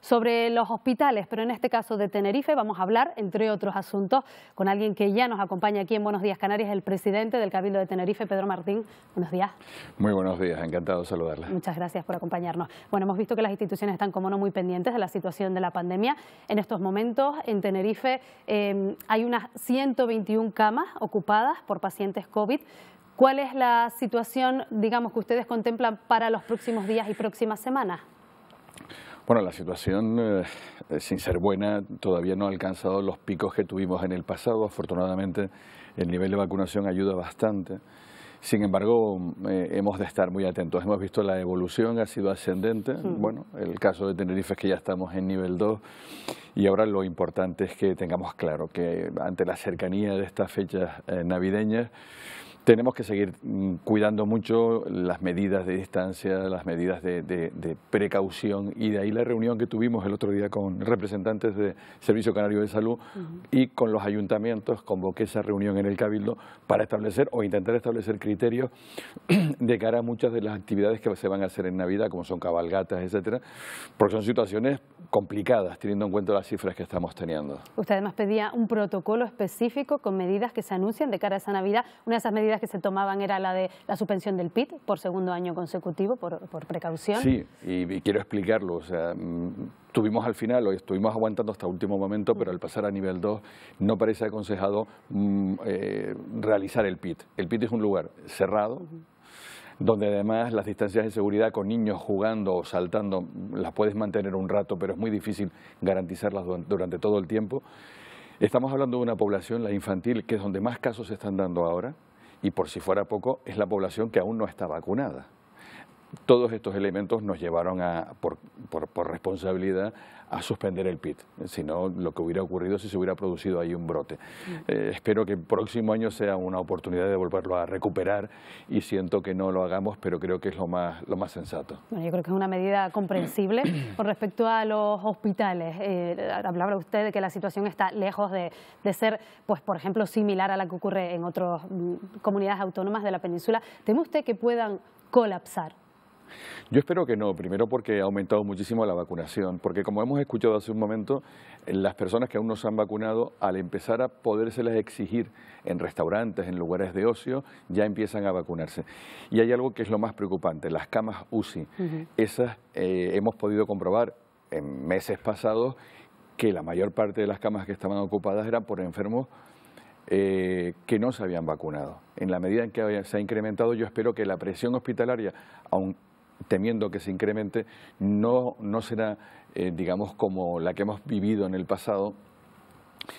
sobre los hospitales, pero en este caso de Tenerife vamos a hablar, entre otros asuntos, con alguien que ya nos acompaña aquí en Buenos Días Canarias, el presidente del Cabildo de Tenerife, Pedro Martín. Buenos días. Muy buenos días, encantado de saludarle. Muchas gracias por acompañarnos. Bueno, hemos visto que las instituciones están, como no, muy pendientes de la situación de la pandemia. En estos momentos, en Tenerife, em, hay unas 121 camas ocupadas por pacientes COVID. ¿Cuál es la situación, digamos, que ustedes contemplan para los próximos días y próximas semanas? Bueno, la situación, eh, eh, sin ser buena, todavía no ha alcanzado los picos que tuvimos en el pasado. Afortunadamente, el nivel de vacunación ayuda bastante. Sin embargo, eh, hemos de estar muy atentos. Hemos visto la evolución, ha sido ascendente. Mm. Bueno, el caso de Tenerife es que ya estamos en nivel 2 y ahora lo importante es que tengamos claro que ante la cercanía de estas fechas navideñas, tenemos que seguir mm, cuidando mucho las medidas de distancia, las medidas de, precaución y de ahí la reunión que tuvimos el otro día con representantes del Servicio Canario de Salud y con los ayuntamientos convoqué esa reunión en el Cabildo para establecer o intentar establecer criterios de cara a muchas de las actividades que se van a hacer en Navidad, como son cabalgatas, etcétera, porque son situaciones complicadas, teniendo en cuenta las cifras que estamos teniendo. Usted además pedía un protocolo específico con medidas que se anuncian de cara a esa Navidad. Una de esas medidas que se tomaban era la de la suspensión del PIT por segundo año consecutivo, por, por precaución. Sí, y, quiero explicarlo. O sea, mm, tuvimos al final, o estuvimos aguantando hasta último momento, pero al pasar a nivel 2 no parece aconsejado mm, eh, realizar el PIT. El PIT es un lugar cerrado, donde además las distancias de seguridad con niños jugando o saltando las puedes mantener un rato, pero es muy difícil garantizarlas durante todo el tiempo. Estamos hablando de una población, la infantil, que es donde más casos se están dando ahora, y por si fuera poco, es la población que aún no está vacunada todos estos elementos nos llevaron por, responsabilidad a suspender el PIT, si no lo que hubiera ocurrido si se hubiera producido ahí un brote. Mm. Eh, espero que el próximo año sea una oportunidad de volverlo a recuperar y siento que no lo hagamos, pero creo que es lo más, lo más sensato. yo creo que es una medida comprensible. Con respecto a los hospitales, eh, hablaba usted de que la situación está lejos de, de, ser, pues por ejemplo, similar a la que ocurre en otras mm, comunidades autónomas de la península. ¿Teme usted que puedan colapsar? Yo espero que no, primero porque ha aumentado muchísimo la vacunación, porque como hemos escuchado hace un momento, las personas que aún no se han vacunado, al empezar a podérselas exigir en restaurantes, en lugares de ocio, ya empiezan a vacunarse. Y hay algo que es lo más preocupante, las camas UCI. Esas eh, hemos podido comprobar en meses pasados que la mayor parte de las camas que estaban ocupadas eran por enfermos eh, que no se habían vacunado. En la medida en que se ha incrementado, yo espero que la presión hospitalaria, aún temiendo que se incremente, no, será, eh, digamos, como la que hemos vivido en el pasado,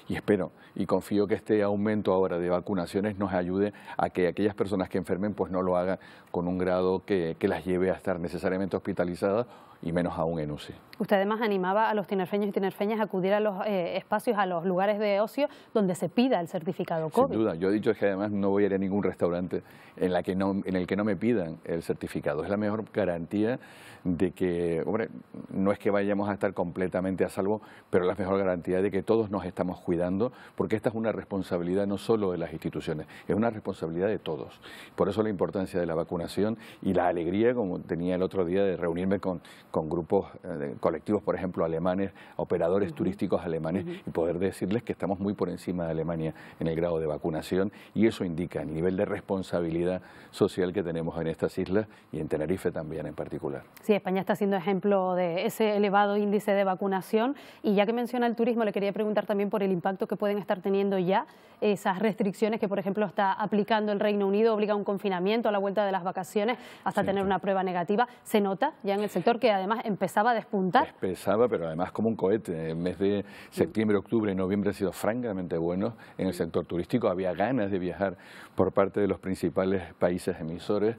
y espero y confío que este aumento ahora de vacunaciones nos ayude a que aquellas personas que enfermen pues no lo hagan con un grado que, que las lleve a estar necesariamente hospitalizadas y menos aún en UCI. Usted además animaba a los tinerfeños y tinerfeñas a acudir a los eh, espacios, a los lugares de ocio donde se pida el certificado COVID. Sin duda, yo he dicho que además no voy a ir a ningún restaurante en, la que no, en el que no me pidan el certificado. Es la mejor garantía de que, hombre, no es que vayamos a estar completamente a salvo, pero la mejor garantía de que todos nos estamos cuidando, porque esta es una responsabilidad no solo de las instituciones, es una responsabilidad de todos. Por eso la importancia de la vacunación y la alegría, como tenía el otro día, de reunirme con con grupos, eh, colectivos, por ejemplo, alemanes, operadores turísticos alemanes, y poder decirles que estamos muy por encima de Alemania en el grado de vacunación, y eso indica el nivel de responsabilidad social que tenemos en estas islas y en Tenerife también en particular. Sí, España está siendo ejemplo de ese elevado índice de vacunación, y ya que menciona el turismo, le quería preguntar también por el impacto que pueden estar teniendo ya esas restricciones que, por ejemplo, está aplicando el Reino Unido, obliga a un confinamiento a la vuelta de las vacaciones hasta tener una prueba negativa. ¿Se nota ya en el sector que además empezaba a despuntar. Empezaba, pero además como un cohete. En mes de septiembre, octubre, y noviembre ha sido francamente bueno en el sector turístico. Había ganas de viajar por parte de los principales países emisores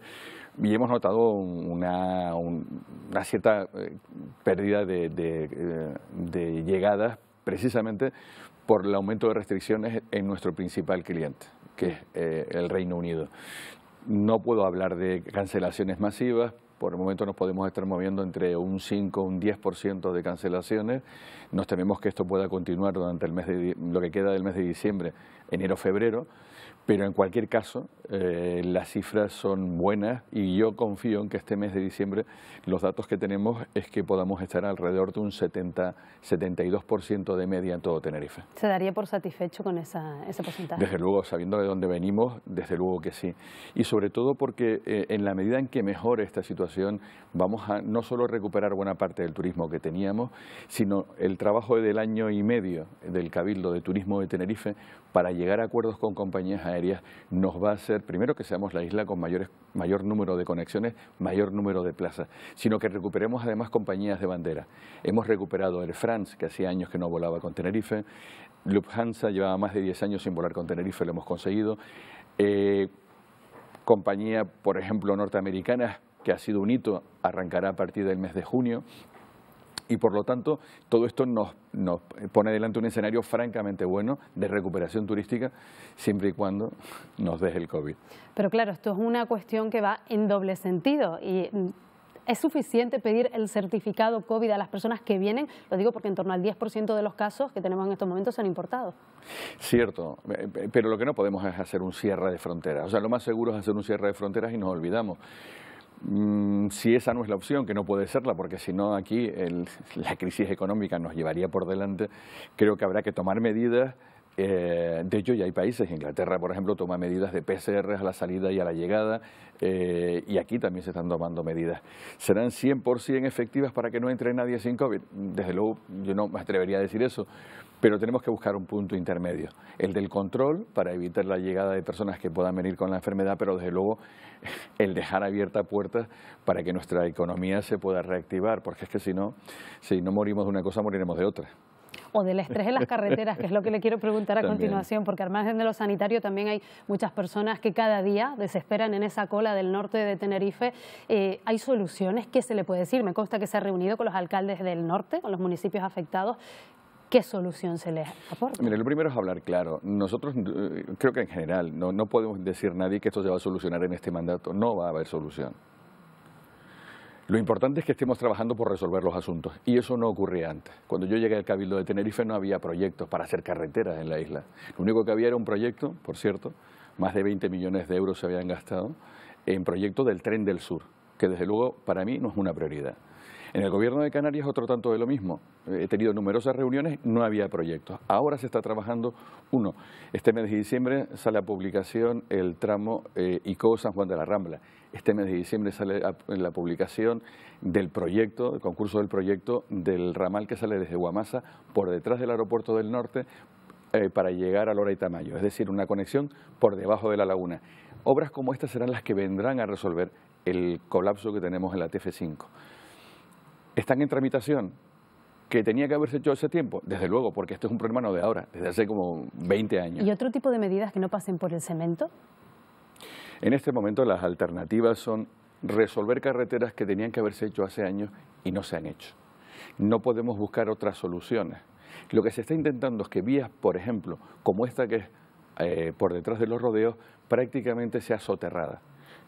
y hemos notado una, cierta eh, pérdida de, eh, de llegadas precisamente por el aumento de restricciones en nuestro principal cliente, que es eh, el Reino Unido. No puedo hablar de cancelaciones masivas, por el momento nos podemos estar moviendo entre un 5 un 10% de cancelaciones. Nos tememos que esto pueda continuar durante el mes de, lo que queda del mes de diciembre, enero, febrero. Pero en cualquier caso, eh, las cifras son buenas y yo confío en que este mes de diciembre los datos que tenemos es que podamos estar alrededor de un 70, 72% de media en todo Tenerife. ¿Se daría por satisfecho con esa, ese porcentaje? Desde luego, sabiendo de dónde venimos, desde luego que sí. Y sobre todo porque eh, en la medida en que mejore esta situación, vamos a no solo recuperar buena parte del turismo que teníamos, sino el trabajo del año y medio del Cabildo de Turismo de Tenerife para llegar a acuerdos con compañías aéreas nos va a hacer, primero, que seamos la isla con mayores, mayor número de conexiones, mayor número de plazas, sino que recuperemos además compañías de bandera. Hemos recuperado Air France, que hacía años que no volaba con Tenerife, Lufthansa llevaba más de 10 años sin volar con Tenerife, lo hemos conseguido. Eh, compañía, por ejemplo, norteamericana, que ha sido un hito, arrancará a partir del mes de junio, y por lo tanto, todo esto nos, nos pone delante un escenario francamente bueno de recuperación turística, siempre y cuando nos deje el COVID. Pero claro, esto es una cuestión que va en doble sentido. Y mm, ¿Es suficiente pedir el certificado COVID a las personas que vienen? Lo digo porque en torno al 10% de los casos que tenemos en estos momentos son importados. Cierto, eh, eh, pero lo que no podemos es hacer un cierre de fronteras. O sea, lo más seguro es hacer un cierre de fronteras y nos olvidamos. Mm, si esa no es la opción, que no puede serla, porque si no aquí el, la crisis económica nos llevaría por delante, creo que habrá que tomar medidas. Eh, de hecho, ya hay países, Inglaterra, por ejemplo, toma medidas de PCR a la salida y a la llegada, eh, y aquí también se están tomando medidas. ¿Serán 100% efectivas para que no entre nadie sin COVID? Desde luego, yo no me atrevería a decir eso, pero tenemos que buscar un punto intermedio, el del control para evitar la llegada de personas que puedan venir con la enfermedad, pero desde luego el dejar abierta puertas para que nuestra economía se pueda reactivar, porque es que si no, si no morimos de una cosa, moriremos de otra o del estrés en las carreteras, que es lo que le quiero preguntar a continuación, porque además de lo sanitario también hay muchas personas que cada día desesperan en esa cola del norte de Tenerife. Eh, ¿Hay soluciones? ¿Qué se le puede decir? Me consta que se ha reunido con los alcaldes del norte, con los municipios afectados. ¿qué solución se les aporta? Mire, lo primero es hablar claro. Nosotros, eh, creo que en general, no, podemos decir nadie que esto se va a solucionar en este mandato. No va a haber solución. Lo importante es que estemos trabajando por resolver los asuntos y eso no ocurría antes. Cuando yo llegué al Cabildo de Tenerife no había proyectos para hacer carreteras en la isla. Lo único que había era un proyecto, por cierto, más de 20 millones de euros se habían gastado en proyecto del tren del sur, que desde luego para mí no es una prioridad. En el gobierno de Canarias otro tanto de lo mismo. Eh, he tenido numerosas reuniones, no había proyectos. Ahora se está trabajando uno. Este mes de diciembre sale a publicación el tramo eh, ICO San Juan de la Rambla. Este mes de diciembre sale la publicación del proyecto, el concurso del proyecto del ramal que sale desde Guamasa por detrás del aeropuerto del norte eh, para llegar a Lora y Tamayo, es decir, una conexión por debajo de la laguna. Obras como estas serán las que vendrán a resolver el colapso que tenemos en la TF5 están en tramitación, que tenía que haberse hecho hace tiempo, desde luego, porque este es un problema no de ahora, desde hace como 20 años. ¿Y otro tipo de medidas que no pasen por el cemento? En este momento las alternativas son resolver carreteras que tenían que haberse hecho hace años y no se han hecho. No podemos buscar otras soluciones. Lo que se está intentando es que vías, por ejemplo, como esta que es eh, por detrás de los rodeos, prácticamente sea soterrada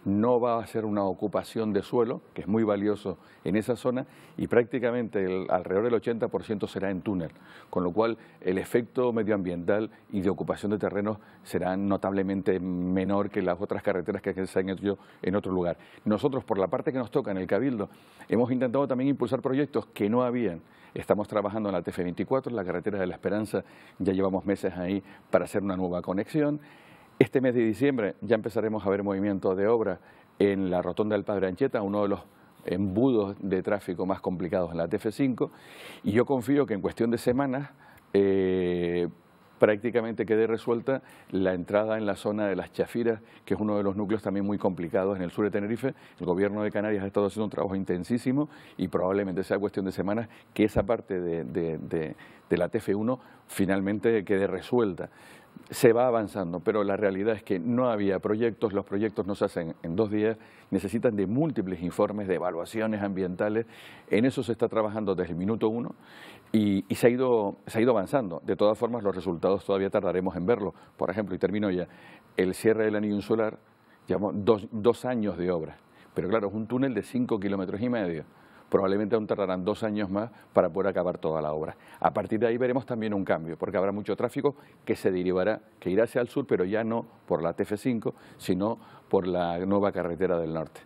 no va a ser una ocupación de suelo, que es muy valioso en esa zona, y prácticamente alrededor del 80% será en túnel, con lo cual el efecto medioambiental y de ocupación de terrenos será notablemente menor que las otras carreteras que se han hecho en otro lugar. Nosotros, por la parte que nos toca en el Cabildo, hemos intentado también impulsar proyectos que no habían. Estamos trabajando en la TF24, en la carretera de la Esperanza, ya llevamos meses ahí para hacer una nueva conexión. Este mes de diciembre ya empezaremos a ver movimientos de obra en la Rotonda del Padre Ancheta, uno de los embudos de tráfico más complicados en la TF5, y yo confío que en cuestión de semanas eh, prácticamente quede resuelta la entrada en la zona de las Chafiras, que es uno de los núcleos también muy complicados en el sur de Tenerife. El gobierno de Canarias ha estado haciendo un trabajo intensísimo y probablemente sea cuestión de semanas que esa parte de, la TF1 finalmente quede resuelta se va avanzando, pero la realidad es que no había proyectos, los proyectos no se hacen en dos días, necesitan de múltiples informes, de evaluaciones ambientales, en eso se está trabajando desde el minuto uno y, se, ha ido, se ha ido avanzando. De todas formas, los resultados todavía tardaremos en verlo. Por ejemplo, y termino ya, el cierre del anillo insular llamó dos, dos años de obra. Pero claro, es un túnel de cinco kilómetros y medio. Probablemente aún tardarán dos años más para poder acabar toda la obra. A partir de ahí veremos también un cambio, porque habrá mucho tráfico que se derivará, que irá hacia el sur, pero ya no por la TF5, sino por la nueva carretera del norte.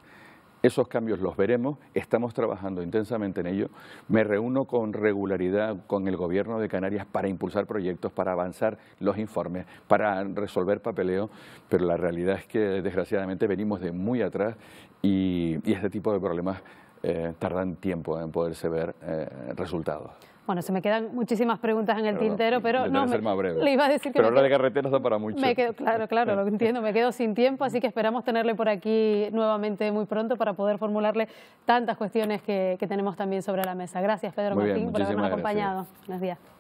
Esos cambios los veremos, estamos trabajando intensamente en ello. Me reúno con regularidad con el Gobierno de Canarias para impulsar proyectos, para avanzar los informes, para resolver papeleo, pero la realidad es que desgraciadamente venimos de muy atrás y, y este tipo de problemas eh, tardan tiempo en poderse ver eh, resultados. Bueno, se me quedan muchísimas preguntas en el tintero, pero no, ser más breve. le iba a decir que... Pero hablar de carreteras da para mucho. Me quedo, claro, claro, lo entiendo, me quedo sin tiempo, así que esperamos tenerle por aquí nuevamente muy pronto para poder formularle tantas cuestiones que, tenemos también sobre la mesa. Gracias, Pedro Martín, por habernos acompañado. Buenos días.